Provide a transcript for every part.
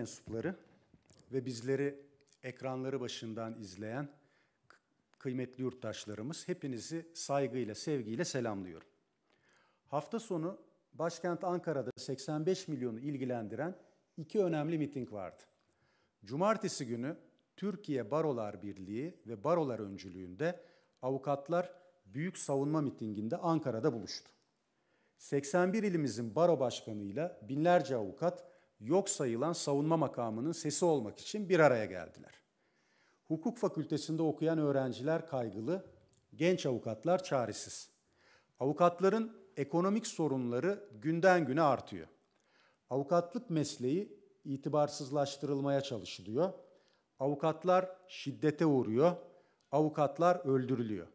mensupları ve bizleri ekranları başından izleyen kıymetli yurttaşlarımız hepinizi saygıyla, sevgiyle selamlıyorum. Hafta sonu başkent Ankara'da 85 milyonu ilgilendiren iki önemli miting vardı. Cumartesi günü Türkiye Barolar Birliği ve Barolar öncülüğünde avukatlar büyük savunma mitinginde Ankara'da buluştu. 81 ilimizin baro başkanıyla binlerce avukat yok sayılan savunma makamının sesi olmak için bir araya geldiler. Hukuk fakültesinde okuyan öğrenciler kaygılı, genç avukatlar çaresiz. Avukatların ekonomik sorunları günden güne artıyor. Avukatlık mesleği itibarsızlaştırılmaya çalışılıyor. Avukatlar şiddete uğruyor. Avukatlar öldürülüyor.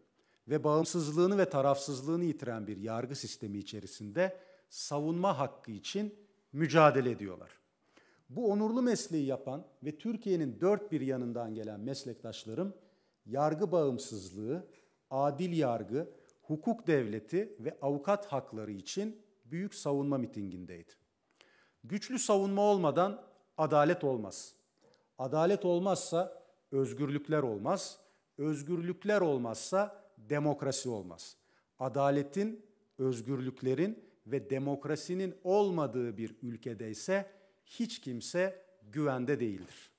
Ve bağımsızlığını ve tarafsızlığını yitiren bir yargı sistemi içerisinde savunma hakkı için mücadele ediyorlar. Bu onurlu mesleği yapan ve Türkiye'nin dört bir yanından gelen meslektaşlarım yargı bağımsızlığı, adil yargı, hukuk devleti ve avukat hakları için büyük savunma mitingindeydi. Güçlü savunma olmadan adalet olmaz. Adalet olmazsa özgürlükler olmaz. Özgürlükler olmazsa demokrasi olmaz. Adaletin, özgürlüklerin ve demokrasinin olmadığı bir ülkede ise hiç kimse güvende değildir.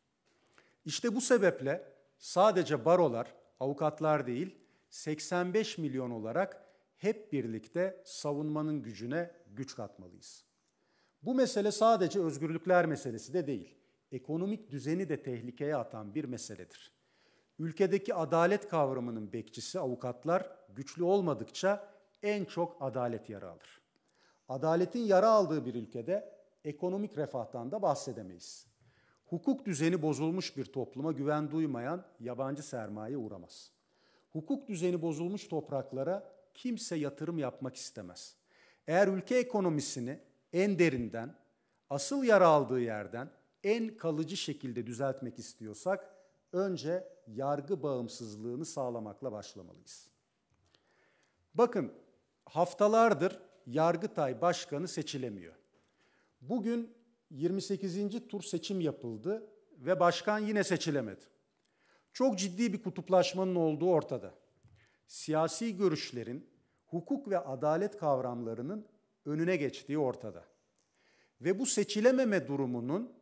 İşte bu sebeple sadece barolar, avukatlar değil 85 milyon olarak hep birlikte savunmanın gücüne güç katmalıyız. Bu mesele sadece özgürlükler meselesi de değil, ekonomik düzeni de tehlikeye atan bir meseledir. Ülkedeki adalet kavramının bekçisi avukatlar güçlü olmadıkça en çok adalet yara alır. Adaletin yara aldığı bir ülkede ekonomik refahtan da bahsedemeyiz. Hukuk düzeni bozulmuş bir topluma güven duymayan yabancı sermaye uğramaz. Hukuk düzeni bozulmuş topraklara kimse yatırım yapmak istemez. Eğer ülke ekonomisini en derinden, asıl yara aldığı yerden en kalıcı şekilde düzeltmek istiyorsak önce yargı bağımsızlığını sağlamakla başlamalıyız. Bakın haftalardır Yargıtay Başkanı seçilemiyor. Bugün 28. tur seçim yapıldı ve başkan yine seçilemedi. Çok ciddi bir kutuplaşmanın olduğu ortada. Siyasi görüşlerin hukuk ve adalet kavramlarının önüne geçtiği ortada. Ve bu seçilememe durumunun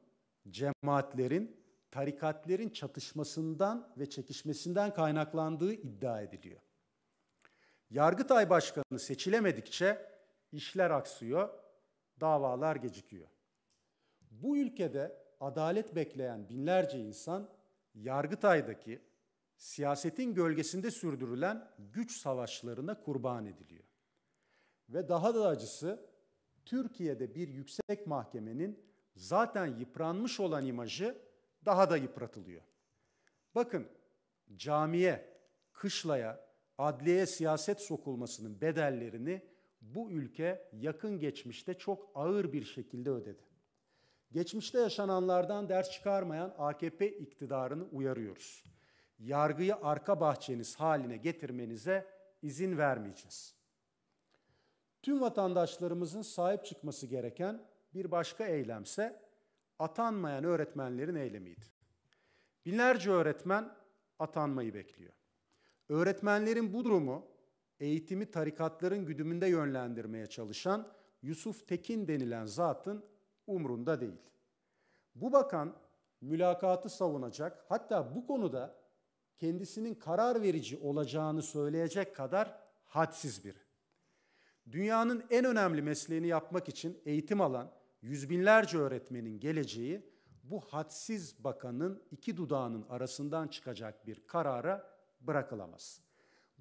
cemaatlerin, tarikatlerin çatışmasından ve çekişmesinden kaynaklandığı iddia ediliyor. Yargıtay Başkanı seçilemedikçe işler aksıyor, davalar gecikiyor. Bu ülkede adalet bekleyen binlerce insan Yargıtay'daki siyasetin gölgesinde sürdürülen güç savaşlarına kurban ediliyor. Ve daha da acısı Türkiye'de bir yüksek mahkemenin zaten yıpranmış olan imajı daha da yıpratılıyor. Bakın camiye, kışlaya, adliyeye siyaset sokulmasının bedellerini bu ülke yakın geçmişte çok ağır bir şekilde ödedi. Geçmişte yaşananlardan ders çıkarmayan AKP iktidarını uyarıyoruz. Yargıyı arka bahçeniz haline getirmenize izin vermeyeceğiz. Tüm vatandaşlarımızın sahip çıkması gereken bir başka eylemse atanmayan öğretmenlerin eylemiydi. Binlerce öğretmen atanmayı bekliyor. Öğretmenlerin bu durumu eğitimi tarikatların güdümünde yönlendirmeye çalışan Yusuf Tekin denilen zatın umrunda değil. Bu bakan mülakatı savunacak hatta bu konuda kendisinin karar verici olacağını söyleyecek kadar hadsiz bir. Dünyanın en önemli mesleğini yapmak için eğitim alan yüz binlerce öğretmenin geleceği bu hadsiz bakanın iki dudağının arasından çıkacak bir karara bırakılamaz.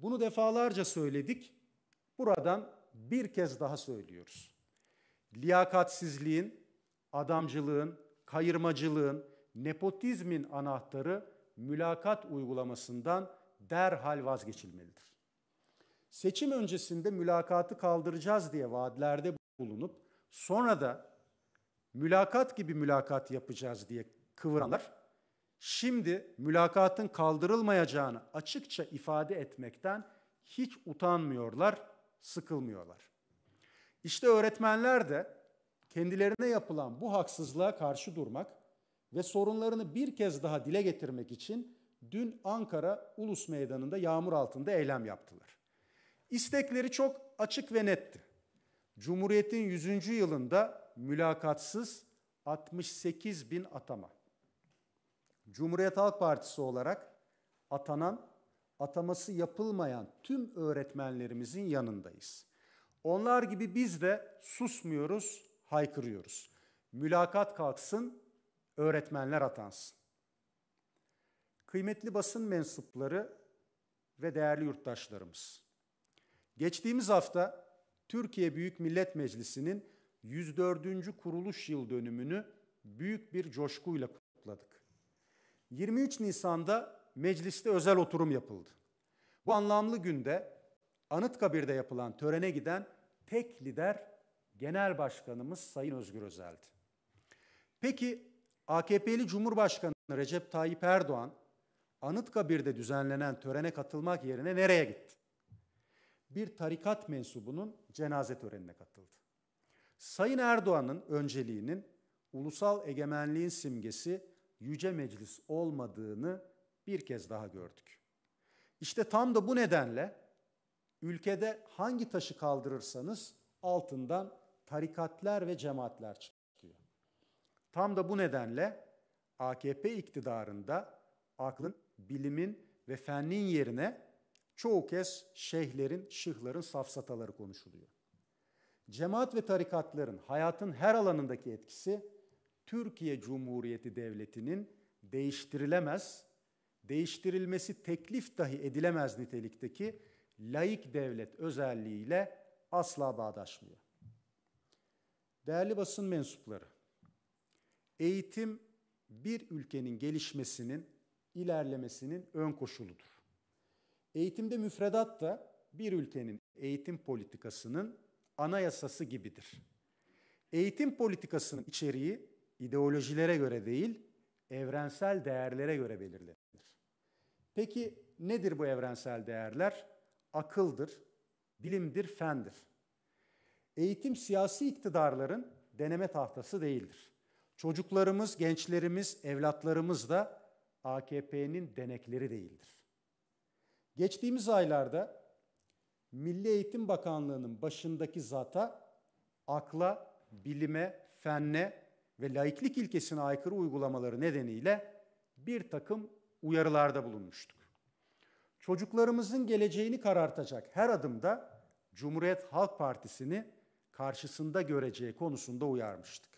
Bunu defalarca söyledik. Buradan bir kez daha söylüyoruz. Liyakatsizliğin, adamcılığın, kayırmacılığın, nepotizmin anahtarı mülakat uygulamasından derhal vazgeçilmelidir. Seçim öncesinde mülakatı kaldıracağız diye vaatlerde bulunup sonra da mülakat gibi mülakat yapacağız diye kıvıranlar şimdi mülakatın kaldırılmayacağını açıkça ifade etmekten hiç utanmıyorlar, sıkılmıyorlar. İşte öğretmenler de kendilerine yapılan bu haksızlığa karşı durmak ve sorunlarını bir kez daha dile getirmek için dün Ankara Ulus Meydanı'nda yağmur altında eylem yaptılar. İstekleri çok açık ve netti. Cumhuriyet'in 100. yılında mülakatsız 68 bin atama. Cumhuriyet Halk Partisi olarak atanan, ataması yapılmayan tüm öğretmenlerimizin yanındayız. Onlar gibi biz de susmuyoruz, haykırıyoruz. Mülakat kalksın, öğretmenler atansın. Kıymetli basın mensupları ve değerli yurttaşlarımız. Geçtiğimiz hafta Türkiye Büyük Millet Meclisi'nin 104. kuruluş yıl dönümünü büyük bir coşkuyla kutladık. 23 Nisan'da mecliste özel oturum yapıldı. Bu anlamlı günde Anıtkabir'de yapılan törene giden tek lider Genel Başkanımız Sayın Özgür Özel'di. Peki AKP'li Cumhurbaşkanı Recep Tayyip Erdoğan Anıtkabir'de düzenlenen törene katılmak yerine nereye gitti? Bir tarikat mensubunun cenaze törenine katıldı. Sayın Erdoğan'ın önceliğinin ulusal egemenliğin simgesi yüce meclis olmadığını bir kez daha gördük. İşte tam da bu nedenle ülkede hangi taşı kaldırırsanız altından tarikatlar ve cemaatler çıkıyor. Tam da bu nedenle AKP iktidarında aklın, bilimin ve fennin yerine çoğu kez şeyhlerin, şıhların safsataları konuşuluyor. Cemaat ve tarikatların hayatın her alanındaki etkisi Türkiye Cumhuriyeti Devleti'nin değiştirilemez, değiştirilmesi teklif dahi edilemez nitelikteki laik devlet özelliğiyle asla bağdaşmıyor. Değerli basın mensupları, eğitim bir ülkenin gelişmesinin, ilerlemesinin ön koşuludur. Eğitimde müfredat da bir ülkenin eğitim politikasının anayasası gibidir. Eğitim politikasının içeriği ideolojilere göre değil, evrensel değerlere göre belirlenir. Peki nedir bu evrensel değerler? Akıldır, bilimdir, fendir. Eğitim siyasi iktidarların deneme tahtası değildir. Çocuklarımız, gençlerimiz, evlatlarımız da AKP'nin denekleri değildir. Geçtiğimiz aylarda Milli Eğitim Bakanlığı'nın başındaki zata akla, bilime, fenne ve laiklik ilkesine aykırı uygulamaları nedeniyle bir takım uyarılarda bulunmuştuk. Çocuklarımızın geleceğini karartacak her adımda Cumhuriyet Halk Partisi'ni karşısında göreceği konusunda uyarmıştık.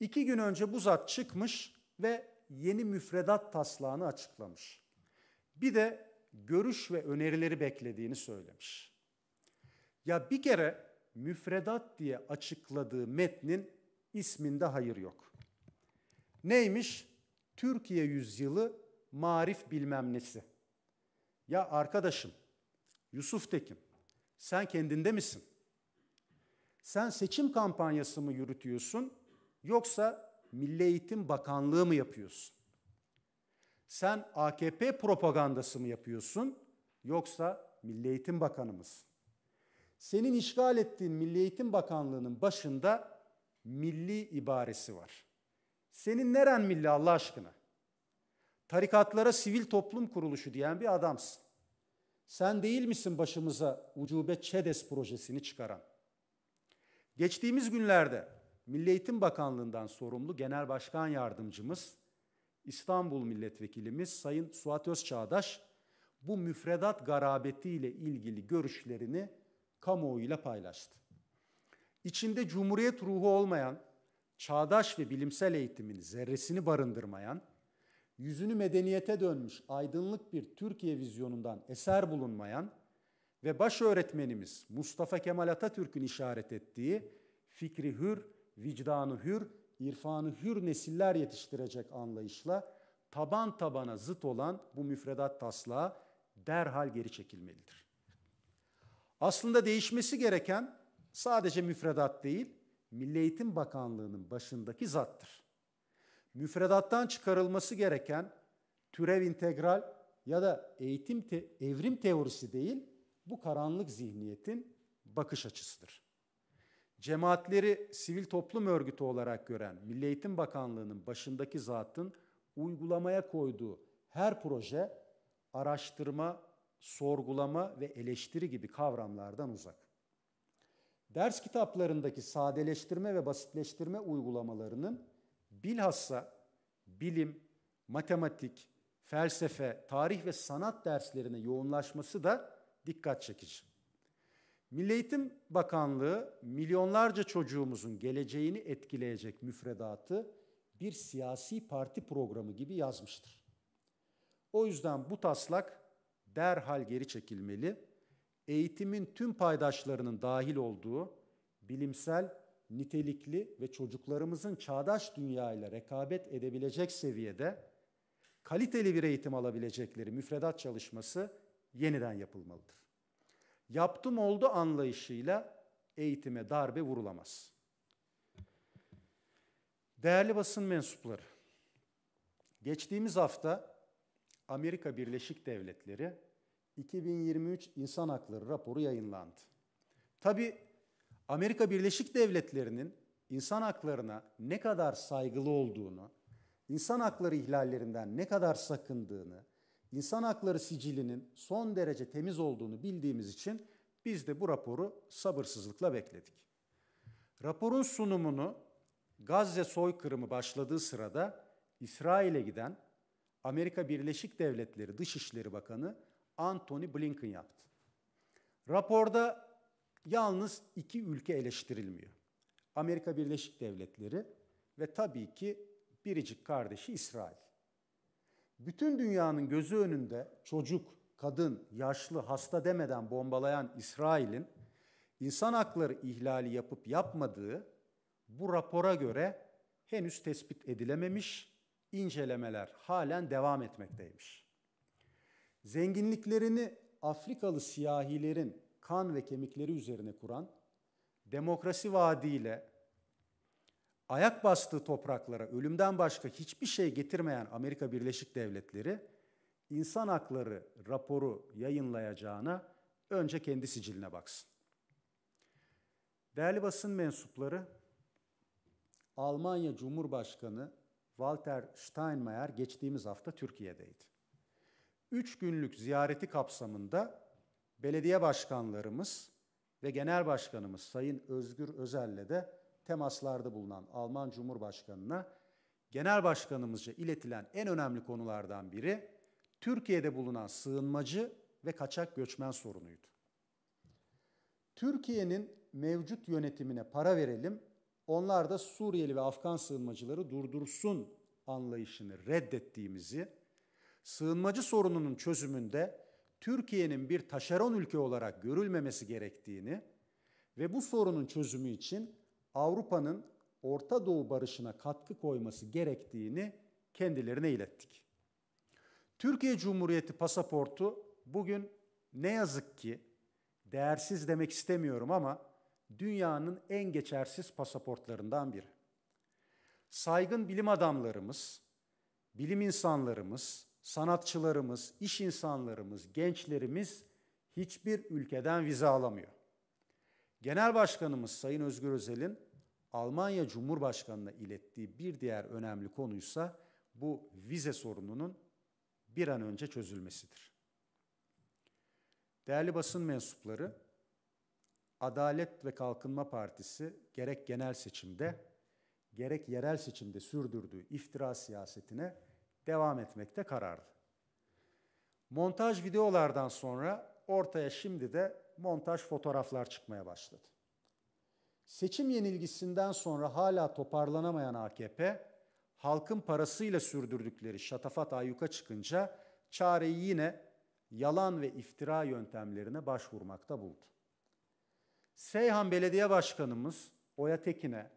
İki gün önce bu zat çıkmış ve yeni müfredat taslağını açıklamış. Bir de görüş ve önerileri beklediğini söylemiş. Ya bir kere müfredat diye açıkladığı metnin isminde hayır yok. Neymiş? Türkiye yüzyılı marif bilmem nesi. Ya arkadaşım, Yusuf Tekin, sen kendinde misin? Sen seçim kampanyası mı yürütüyorsun yoksa Milli Eğitim Bakanlığı mı yapıyorsun? Sen AKP propagandası mı yapıyorsun yoksa Milli Eğitim Bakanı mısın? Senin işgal ettiğin Milli Eğitim Bakanlığı'nın başında milli ibaresi var. Senin neren milli Allah aşkına? Tarikatlara sivil toplum kuruluşu diyen bir adamsın. Sen değil misin başımıza ucube ÇEDES projesini çıkaran? Geçtiğimiz günlerde Milli Eğitim Bakanlığı'ndan sorumlu Genel Başkan Yardımcımız, İstanbul Milletvekilimiz Sayın Suat Özçağdaş, bu müfredat garabetiyle ilgili görüşlerini kamuoyuyla paylaştı içinde cumhuriyet ruhu olmayan, çağdaş ve bilimsel eğitimin zerresini barındırmayan, yüzünü medeniyete dönmüş aydınlık bir Türkiye vizyonundan eser bulunmayan ve baş öğretmenimiz Mustafa Kemal Atatürk'ün işaret ettiği fikri hür, vicdanı hür, irfanı hür nesiller yetiştirecek anlayışla taban tabana zıt olan bu müfredat taslağı derhal geri çekilmelidir. Aslında değişmesi gereken sadece müfredat değil, Milli Eğitim Bakanlığı'nın başındaki zattır. Müfredattan çıkarılması gereken türev integral ya da eğitim te evrim teorisi değil, bu karanlık zihniyetin bakış açısıdır. Cemaatleri sivil toplum örgütü olarak gören Milli Eğitim Bakanlığı'nın başındaki zatın uygulamaya koyduğu her proje araştırma, sorgulama ve eleştiri gibi kavramlardan uzak ders kitaplarındaki sadeleştirme ve basitleştirme uygulamalarının bilhassa bilim, matematik, felsefe, tarih ve sanat derslerine yoğunlaşması da dikkat çekici. Milli Eğitim Bakanlığı milyonlarca çocuğumuzun geleceğini etkileyecek müfredatı bir siyasi parti programı gibi yazmıştır. O yüzden bu taslak derhal geri çekilmeli eğitimin tüm paydaşlarının dahil olduğu bilimsel, nitelikli ve çocuklarımızın çağdaş dünyayla rekabet edebilecek seviyede kaliteli bir eğitim alabilecekleri müfredat çalışması yeniden yapılmalıdır. Yaptım oldu anlayışıyla eğitime darbe vurulamaz. Değerli basın mensupları, geçtiğimiz hafta Amerika Birleşik Devletleri 2023 İnsan Hakları raporu yayınlandı. Tabi Amerika Birleşik Devletleri'nin insan haklarına ne kadar saygılı olduğunu, insan hakları ihlallerinden ne kadar sakındığını, insan hakları sicilinin son derece temiz olduğunu bildiğimiz için biz de bu raporu sabırsızlıkla bekledik. Raporun sunumunu Gazze soykırımı başladığı sırada İsrail'e giden Amerika Birleşik Devletleri Dışişleri Bakanı Anthony Blinken yaptı. Raporda yalnız iki ülke eleştirilmiyor. Amerika Birleşik Devletleri ve tabii ki biricik kardeşi İsrail. Bütün dünyanın gözü önünde çocuk, kadın, yaşlı, hasta demeden bombalayan İsrail'in insan hakları ihlali yapıp yapmadığı bu rapora göre henüz tespit edilememiş, incelemeler halen devam etmekteymiş zenginliklerini Afrikalı siyahilerin kan ve kemikleri üzerine kuran, demokrasi vaadiyle ayak bastığı topraklara ölümden başka hiçbir şey getirmeyen Amerika Birleşik Devletleri insan hakları raporu yayınlayacağına önce kendi siciline baksın. Değerli basın mensupları, Almanya Cumhurbaşkanı Walter Steinmeier geçtiğimiz hafta Türkiye'deydi. 3 günlük ziyareti kapsamında belediye başkanlarımız ve genel başkanımız Sayın Özgür Özel'le de temaslarda bulunan Alman Cumhurbaşkanı'na genel başkanımızca iletilen en önemli konulardan biri Türkiye'de bulunan sığınmacı ve kaçak göçmen sorunuydu. Türkiye'nin mevcut yönetimine para verelim, onlar da Suriyeli ve Afgan sığınmacıları durdursun anlayışını reddettiğimizi sığınmacı sorununun çözümünde Türkiye'nin bir taşeron ülke olarak görülmemesi gerektiğini ve bu sorunun çözümü için Avrupa'nın Orta Doğu barışına katkı koyması gerektiğini kendilerine ilettik. Türkiye Cumhuriyeti pasaportu bugün ne yazık ki değersiz demek istemiyorum ama dünyanın en geçersiz pasaportlarından biri. Saygın bilim adamlarımız, bilim insanlarımız, sanatçılarımız, iş insanlarımız, gençlerimiz hiçbir ülkeden vize alamıyor. Genel Başkanımız Sayın Özgür Özel'in Almanya Cumhurbaşkanı'na ilettiği bir diğer önemli konuysa bu vize sorununun bir an önce çözülmesidir. Değerli basın mensupları, Adalet ve Kalkınma Partisi gerek genel seçimde gerek yerel seçimde sürdürdüğü iftira siyasetine devam etmekte karardı. Montaj videolardan sonra ortaya şimdi de montaj fotoğraflar çıkmaya başladı. Seçim yenilgisinden sonra hala toparlanamayan AKP, halkın parasıyla sürdürdükleri şatafat ayyuka çıkınca çareyi yine yalan ve iftira yöntemlerine başvurmakta buldu. Seyhan Belediye Başkanımız Oya Tekin'e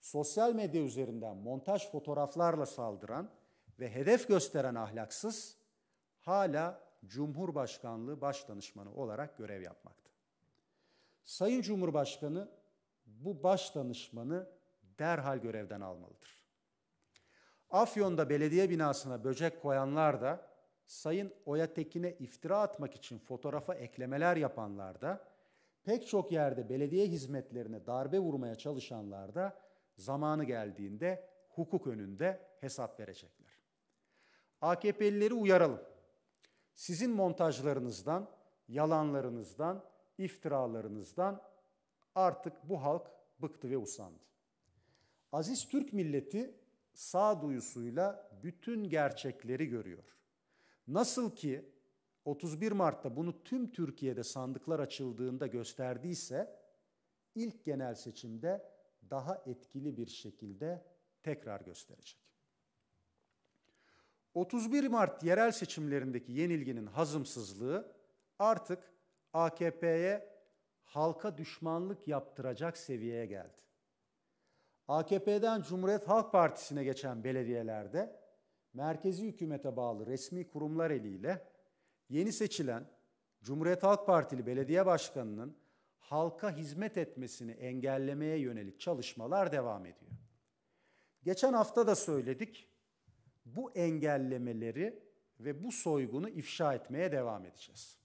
sosyal medya üzerinden montaj fotoğraflarla saldıran ve hedef gösteren ahlaksız hala Cumhurbaşkanlığı Başdanışmanı olarak görev yapmakta. Sayın Cumhurbaşkanı bu başdanışmanı derhal görevden almalıdır. Afyon'da belediye binasına böcek koyanlar da, Sayın Oyatekin'e iftira atmak için fotoğrafa eklemeler yapanlar da, pek çok yerde belediye hizmetlerine darbe vurmaya çalışanlar da zamanı geldiğinde hukuk önünde hesap verecekler. AKP'lileri uyaralım. Sizin montajlarınızdan, yalanlarınızdan, iftiralarınızdan artık bu halk bıktı ve usandı. Aziz Türk milleti sağ sağduyusuyla bütün gerçekleri görüyor. Nasıl ki 31 Mart'ta bunu tüm Türkiye'de sandıklar açıldığında gösterdiyse ilk genel seçimde daha etkili bir şekilde tekrar gösterecek. 31 Mart yerel seçimlerindeki yenilginin hazımsızlığı artık AKP'ye halka düşmanlık yaptıracak seviyeye geldi. AKP'den Cumhuriyet Halk Partisi'ne geçen belediyelerde merkezi hükümete bağlı resmi kurumlar eliyle yeni seçilen Cumhuriyet Halk Partili belediye başkanının halka hizmet etmesini engellemeye yönelik çalışmalar devam ediyor. Geçen hafta da söyledik bu engellemeleri ve bu soygunu ifşa etmeye devam edeceğiz.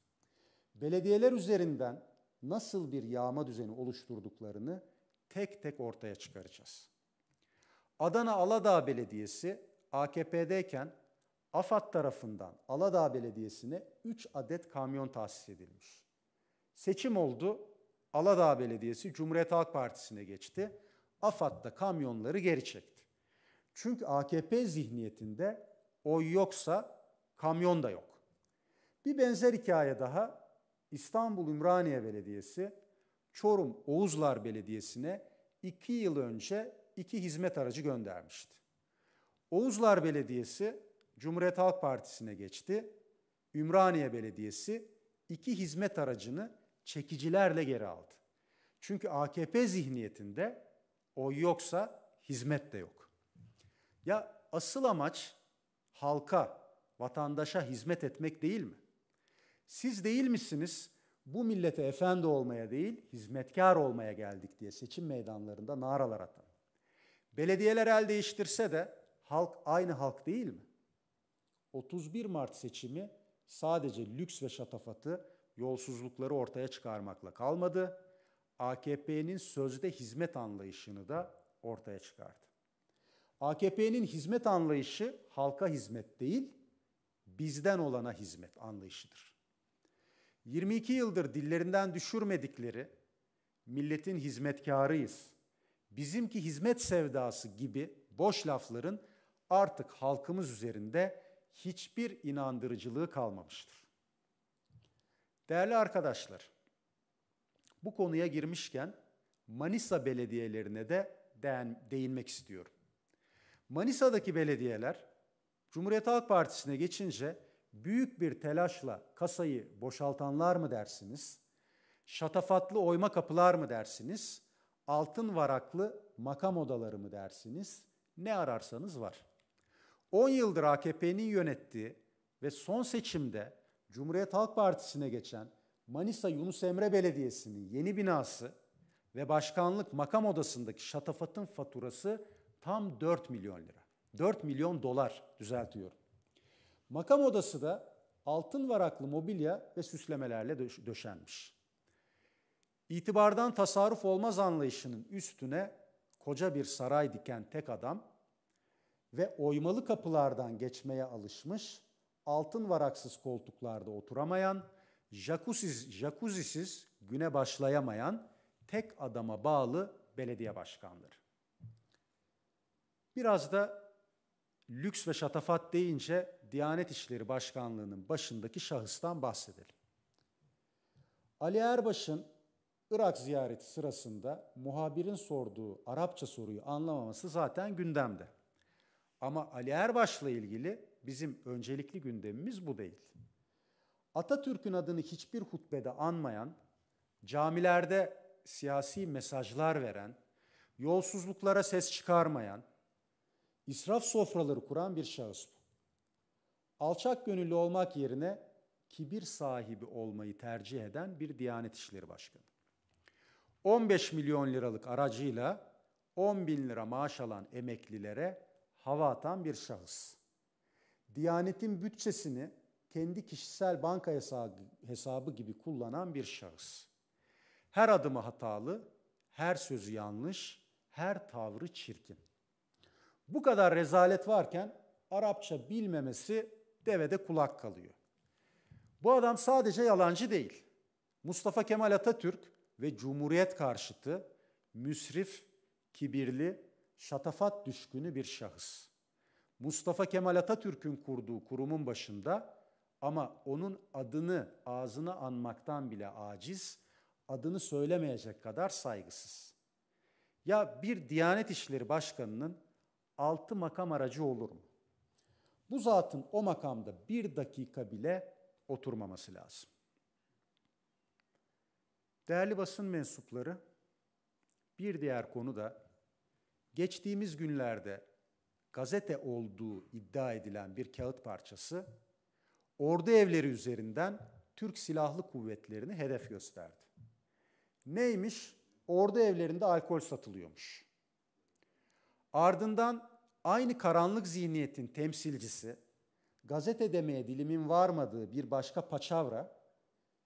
Belediyeler üzerinden nasıl bir yağma düzeni oluşturduklarını tek tek ortaya çıkaracağız. Adana Aladağ Belediyesi AKP'deyken AFAD tarafından Aladağ Belediyesi'ne 3 adet kamyon tahsis edilmiş. Seçim oldu, Aladağ Belediyesi Cumhuriyet Halk Partisi'ne geçti. AFAD kamyonları geri çekti. Çünkü AKP zihniyetinde oy yoksa kamyon da yok. Bir benzer hikaye daha İstanbul Ümraniye Belediyesi Çorum Oğuzlar Belediyesi'ne iki yıl önce iki hizmet aracı göndermişti. Oğuzlar Belediyesi Cumhuriyet Halk Partisi'ne geçti. Ümraniye Belediyesi iki hizmet aracını çekicilerle geri aldı. Çünkü AKP zihniyetinde oy yoksa hizmet de yok. Ya asıl amaç halka, vatandaşa hizmet etmek değil mi? Siz değil misiniz bu millete efendi olmaya değil, hizmetkar olmaya geldik diye seçim meydanlarında naralar atan. Belediyeler el değiştirse de halk aynı halk değil mi? 31 Mart seçimi sadece lüks ve şatafatı, yolsuzlukları ortaya çıkarmakla kalmadı. AKP'nin sözde hizmet anlayışını da ortaya çıkardı. AKP'nin hizmet anlayışı halka hizmet değil, bizden olana hizmet anlayışıdır. 22 yıldır dillerinden düşürmedikleri milletin hizmetkarıyız, bizimki hizmet sevdası gibi boş lafların artık halkımız üzerinde hiçbir inandırıcılığı kalmamıştır. Değerli arkadaşlar, bu konuya girmişken Manisa belediyelerine de değinmek istiyorum. Manisa'daki belediyeler Cumhuriyet Halk Partisi'ne geçince büyük bir telaşla kasayı boşaltanlar mı dersiniz? Şatafatlı oyma kapılar mı dersiniz? Altın varaklı makam odaları mı dersiniz? Ne ararsanız var. 10 yıldır AKP'nin yönettiği ve son seçimde Cumhuriyet Halk Partisi'ne geçen Manisa Yunus Emre Belediyesi'nin yeni binası ve başkanlık makam odasındaki şatafatın faturası Tam 4 milyon lira. 4 milyon dolar düzeltiyorum. Makam odası da altın varaklı mobilya ve süslemelerle döşenmiş. İtibardan tasarruf olmaz anlayışının üstüne koca bir saray diken tek adam ve oymalı kapılardan geçmeye alışmış, altın varaksız koltuklarda oturamayan, jakuziz, jakuzisiz güne başlayamayan tek adama bağlı belediye başkanları. Biraz da lüks ve şatafat deyince Diyanet İşleri Başkanlığı'nın başındaki şahıstan bahsedelim. Ali Erbaş'ın Irak ziyareti sırasında muhabirin sorduğu Arapça soruyu anlamaması zaten gündemde. Ama Ali Erbaş'la ilgili bizim öncelikli gündemimiz bu değil. Atatürk'ün adını hiçbir hutbede anmayan, camilerde siyasi mesajlar veren, yolsuzluklara ses çıkarmayan, İsraf sofraları kuran bir şahıs bu. Alçak gönüllü olmak yerine kibir sahibi olmayı tercih eden bir Diyanet İşleri Başkanı. 15 milyon liralık aracıyla 10 bin lira maaş alan emeklilere hava atan bir şahıs. Diyanetin bütçesini kendi kişisel banka hesabı, hesabı gibi kullanan bir şahıs. Her adımı hatalı, her sözü yanlış, her tavrı çirkin. Bu kadar rezalet varken Arapça bilmemesi devede kulak kalıyor. Bu adam sadece yalancı değil. Mustafa Kemal Atatürk ve Cumhuriyet karşıtı, müsrif, kibirli, şatafat düşkünü bir şahıs. Mustafa Kemal Atatürk'ün kurduğu kurumun başında ama onun adını ağzına anmaktan bile aciz, adını söylemeyecek kadar saygısız. Ya bir Diyanet İşleri Başkanı'nın altı makam aracı olur mu? Bu zatın o makamda bir dakika bile oturmaması lazım. Değerli basın mensupları, bir diğer konu da geçtiğimiz günlerde gazete olduğu iddia edilen bir kağıt parçası ordu evleri üzerinden Türk Silahlı Kuvvetleri'ni hedef gösterdi. Neymiş? Ordu evlerinde alkol satılıyormuş. Ardından aynı karanlık zihniyetin temsilcisi, gazete demeye dilimin varmadığı bir başka paçavra,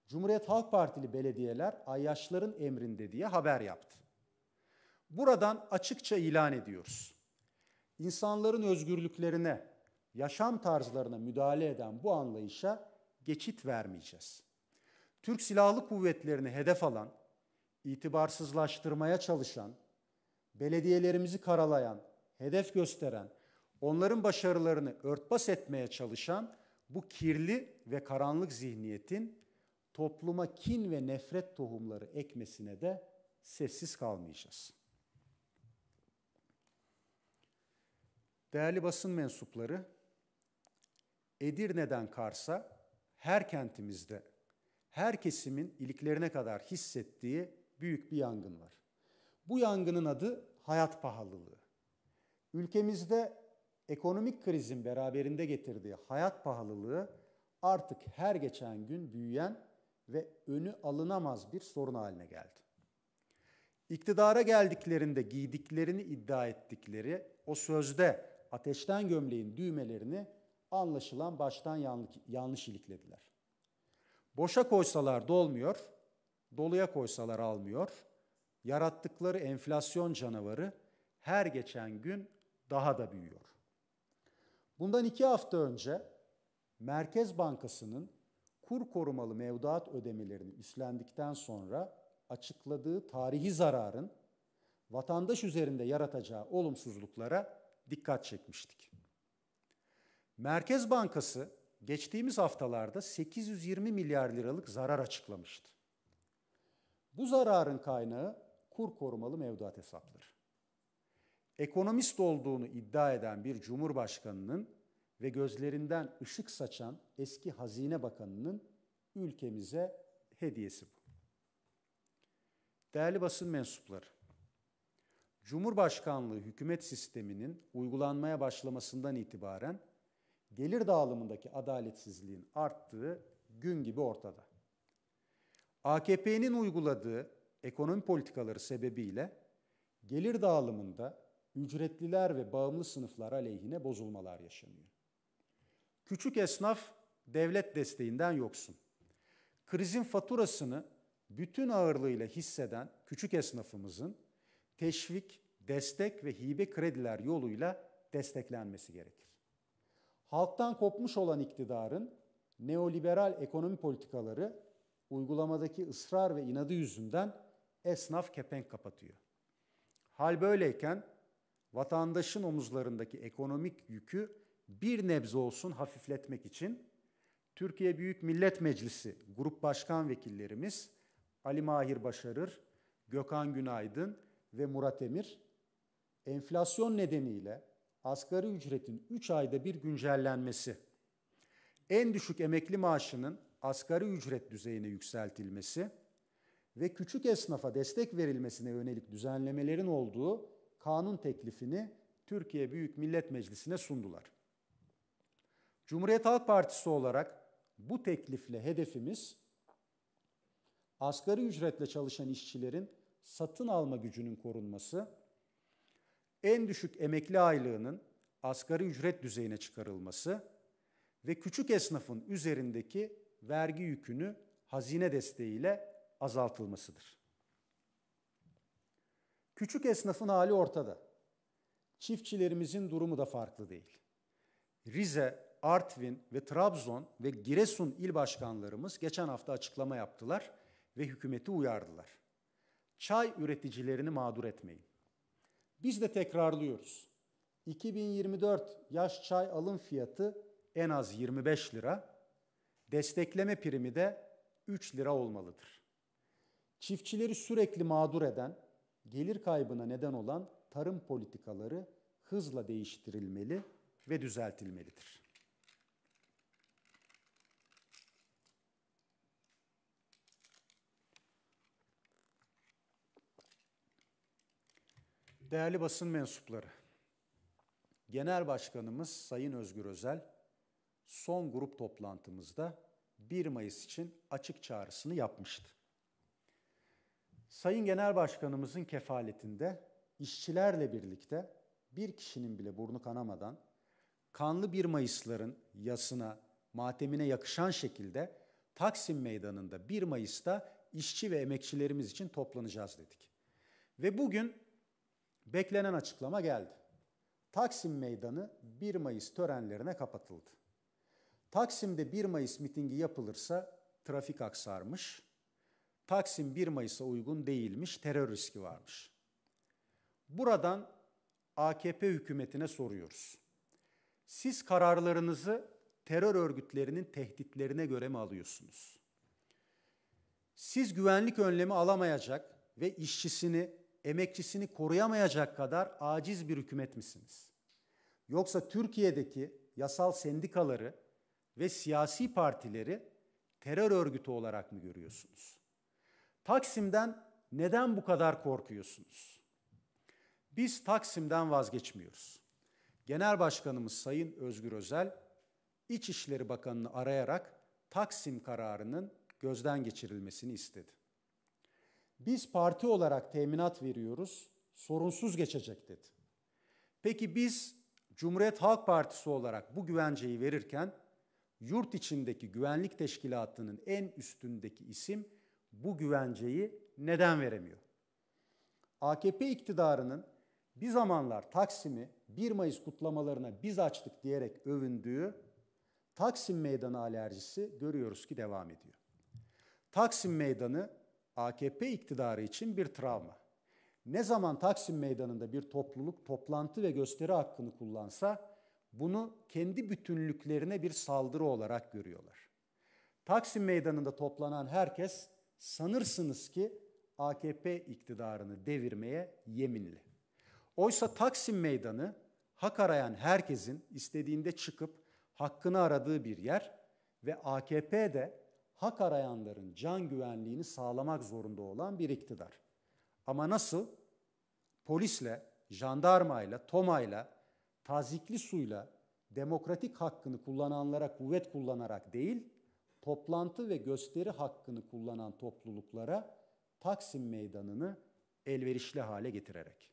Cumhuriyet Halk Partili belediyeler ayyaşların emrinde diye haber yaptı. Buradan açıkça ilan ediyoruz. İnsanların özgürlüklerine, yaşam tarzlarına müdahale eden bu anlayışa geçit vermeyeceğiz. Türk Silahlı Kuvvetleri'ni hedef alan, itibarsızlaştırmaya çalışan, belediyelerimizi karalayan, hedef gösteren, onların başarılarını örtbas etmeye çalışan bu kirli ve karanlık zihniyetin topluma kin ve nefret tohumları ekmesine de sessiz kalmayacağız. Değerli basın mensupları, Edirne'den Kars'a her kentimizde, her kesimin iliklerine kadar hissettiği büyük bir yangın var. Bu yangının adı hayat pahalılığı. Ülkemizde ekonomik krizin beraberinde getirdiği hayat pahalılığı artık her geçen gün büyüyen ve önü alınamaz bir sorun haline geldi. İktidara geldiklerinde giydiklerini iddia ettikleri o sözde ateşten gömleğin düğmelerini anlaşılan baştan yanlış iliklediler. Boşa koysalar dolmuyor, doluya koysalar almıyor yarattıkları enflasyon canavarı her geçen gün daha da büyüyor. Bundan iki hafta önce Merkez Bankası'nın kur korumalı mevduat ödemelerini üstlendikten sonra açıkladığı tarihi zararın vatandaş üzerinde yaratacağı olumsuzluklara dikkat çekmiştik. Merkez Bankası geçtiğimiz haftalarda 820 milyar liralık zarar açıklamıştı. Bu zararın kaynağı kur korumalı mevduat hesapları. Ekonomist olduğunu iddia eden bir cumhurbaşkanının ve gözlerinden ışık saçan eski hazine bakanının ülkemize hediyesi bu. Değerli basın mensupları, Cumhurbaşkanlığı hükümet sisteminin uygulanmaya başlamasından itibaren gelir dağılımındaki adaletsizliğin arttığı gün gibi ortada. AKP'nin uyguladığı ekonomi politikaları sebebiyle gelir dağılımında ücretliler ve bağımlı sınıflar aleyhine bozulmalar yaşanıyor. Küçük esnaf devlet desteğinden yoksun. Krizin faturasını bütün ağırlığıyla hisseden küçük esnafımızın teşvik, destek ve hibe krediler yoluyla desteklenmesi gerekir. Halktan kopmuş olan iktidarın neoliberal ekonomi politikaları uygulamadaki ısrar ve inadı yüzünden esnaf kepenk kapatıyor. Hal böyleyken vatandaşın omuzlarındaki ekonomik yükü bir nebze olsun hafifletmek için Türkiye Büyük Millet Meclisi Grup Başkan Vekillerimiz Ali Mahir Başarır, Gökhan Günaydın ve Murat Emir enflasyon nedeniyle asgari ücretin 3 ayda bir güncellenmesi, en düşük emekli maaşının asgari ücret düzeyine yükseltilmesi ve küçük esnafa destek verilmesine yönelik düzenlemelerin olduğu kanun teklifini Türkiye Büyük Millet Meclisi'ne sundular. Cumhuriyet Halk Partisi olarak bu teklifle hedefimiz asgari ücretle çalışan işçilerin satın alma gücünün korunması, en düşük emekli aylığının asgari ücret düzeyine çıkarılması ve küçük esnafın üzerindeki vergi yükünü hazine desteğiyle azaltılmasıdır. Küçük esnafın hali ortada. Çiftçilerimizin durumu da farklı değil. Rize, Artvin ve Trabzon ve Giresun il başkanlarımız geçen hafta açıklama yaptılar ve hükümeti uyardılar. Çay üreticilerini mağdur etmeyin. Biz de tekrarlıyoruz. 2024 yaş çay alım fiyatı en az 25 lira, destekleme primi de 3 lira olmalıdır. Çiftçileri sürekli mağdur eden, gelir kaybına neden olan tarım politikaları hızla değiştirilmeli ve düzeltilmelidir. Değerli basın mensupları, Genel Başkanımız Sayın Özgür Özel son grup toplantımızda 1 Mayıs için açık çağrısını yapmıştı. Sayın Genel Başkanımızın kefaletinde işçilerle birlikte bir kişinin bile burnu kanamadan kanlı 1 Mayıs'ların yasına, matemine yakışan şekilde Taksim Meydanı'nda 1 Mayıs'ta işçi ve emekçilerimiz için toplanacağız dedik. Ve bugün beklenen açıklama geldi. Taksim Meydanı 1 Mayıs törenlerine kapatıldı. Taksim'de 1 Mayıs mitingi yapılırsa trafik aksarmış, Taksim 1 Mayıs'a uygun değilmiş, terör riski varmış. Buradan AKP hükümetine soruyoruz. Siz kararlarınızı terör örgütlerinin tehditlerine göre mi alıyorsunuz? Siz güvenlik önlemi alamayacak ve işçisini, emekçisini koruyamayacak kadar aciz bir hükümet misiniz? Yoksa Türkiye'deki yasal sendikaları ve siyasi partileri terör örgütü olarak mı görüyorsunuz? Taksim'den neden bu kadar korkuyorsunuz? Biz Taksim'den vazgeçmiyoruz. Genel Başkanımız Sayın Özgür Özel, İçişleri Bakanı'nı arayarak Taksim kararının gözden geçirilmesini istedi. Biz parti olarak teminat veriyoruz, sorunsuz geçecek dedi. Peki biz Cumhuriyet Halk Partisi olarak bu güvenceyi verirken yurt içindeki güvenlik teşkilatının en üstündeki isim bu güvenceyi neden veremiyor? AKP iktidarının bir zamanlar Taksim'i 1 Mayıs kutlamalarına biz açtık diyerek övündüğü Taksim Meydanı alerjisi görüyoruz ki devam ediyor. Taksim Meydanı AKP iktidarı için bir travma. Ne zaman Taksim Meydanı'nda bir topluluk toplantı ve gösteri hakkını kullansa bunu kendi bütünlüklerine bir saldırı olarak görüyorlar. Taksim Meydanı'nda toplanan herkes sanırsınız ki AKP iktidarını devirmeye yeminli. Oysa Taksim Meydanı hak arayan herkesin istediğinde çıkıp hakkını aradığı bir yer ve AKP de hak arayanların can güvenliğini sağlamak zorunda olan bir iktidar. Ama nasıl? Polisle, jandarmayla, tomayla, tazikli suyla demokratik hakkını kullananlara kuvvet kullanarak değil, toplantı ve gösteri hakkını kullanan topluluklara Taksim Meydanı'nı elverişli hale getirerek.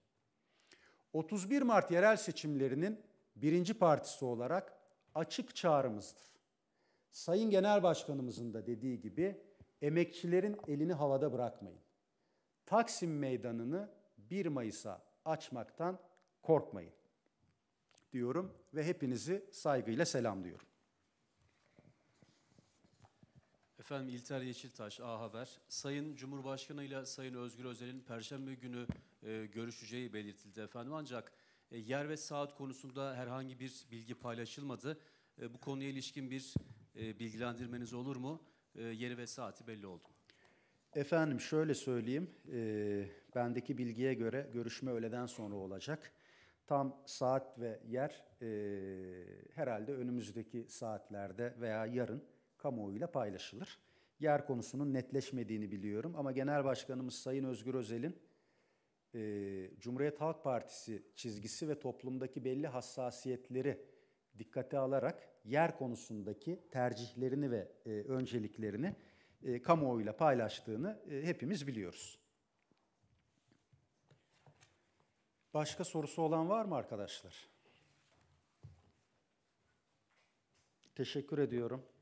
31 Mart yerel seçimlerinin birinci partisi olarak açık çağrımızdır. Sayın Genel Başkanımızın da dediği gibi emekçilerin elini havada bırakmayın. Taksim Meydanı'nı 1 Mayıs'a açmaktan korkmayın diyorum ve hepinizi saygıyla selamlıyorum. Efendim İlter Yeşiltaş, A Haber. Sayın Cumhurbaşkanı ile Sayın Özgür Özel'in Perşembe günü e, görüşeceği belirtildi efendim. Ancak e, yer ve saat konusunda herhangi bir bilgi paylaşılmadı. E, bu konuya ilişkin bir e, bilgilendirmeniz olur mu? E, yeri ve saati belli oldu mu? Efendim şöyle söyleyeyim. E, bendeki bilgiye göre görüşme öğleden sonra olacak. Tam saat ve yer e, herhalde önümüzdeki saatlerde veya yarın kamuoyuyla paylaşılır. Yer konusunun netleşmediğini biliyorum ama Genel Başkanımız Sayın Özgür Özel'in e, Cumhuriyet Halk Partisi çizgisi ve toplumdaki belli hassasiyetleri dikkate alarak yer konusundaki tercihlerini ve e, önceliklerini e, kamuoyuyla paylaştığını e, hepimiz biliyoruz. Başka sorusu olan var mı arkadaşlar? Teşekkür ediyorum.